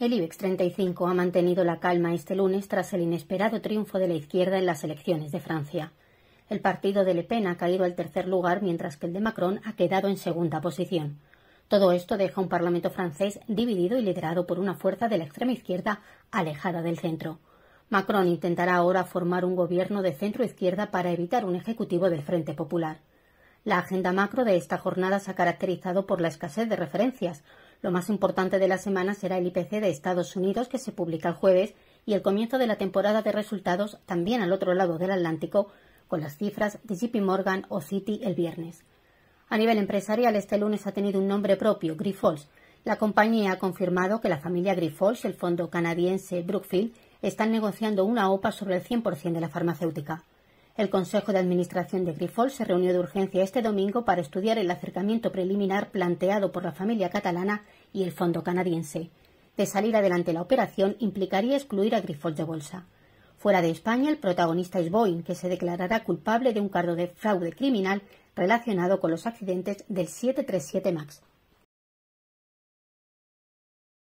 El IBEX 35 ha mantenido la calma este lunes tras el inesperado triunfo de la izquierda en las elecciones de Francia. El partido de Le Pen ha caído al tercer lugar, mientras que el de Macron ha quedado en segunda posición. Todo esto deja un Parlamento francés dividido y liderado por una fuerza de la extrema izquierda alejada del centro. Macron intentará ahora formar un gobierno de centro izquierda para evitar un ejecutivo del Frente Popular. La agenda macro de esta jornada se ha caracterizado por la escasez de referencias. Lo más importante de la semana será el IPC de Estados Unidos, que se publica el jueves, y el comienzo de la temporada de resultados también al otro lado del Atlántico, con las cifras de JP Morgan o Citi el viernes. A nivel empresarial, este lunes ha tenido un nombre propio, Grifols. La compañía ha confirmado que la familia Grifols, el fondo canadiense Brookfield, están negociando una OPA sobre el 100% de la farmacéutica. El Consejo de Administración de Grifol se reunió de urgencia este domingo para estudiar el acercamiento preliminar planteado por la familia catalana y el fondo canadiense. De salir adelante la operación implicaría excluir a Grifol de bolsa. Fuera de España, el protagonista es Boeing, que se declarará culpable de un cargo de fraude criminal relacionado con los accidentes del 737 MAX.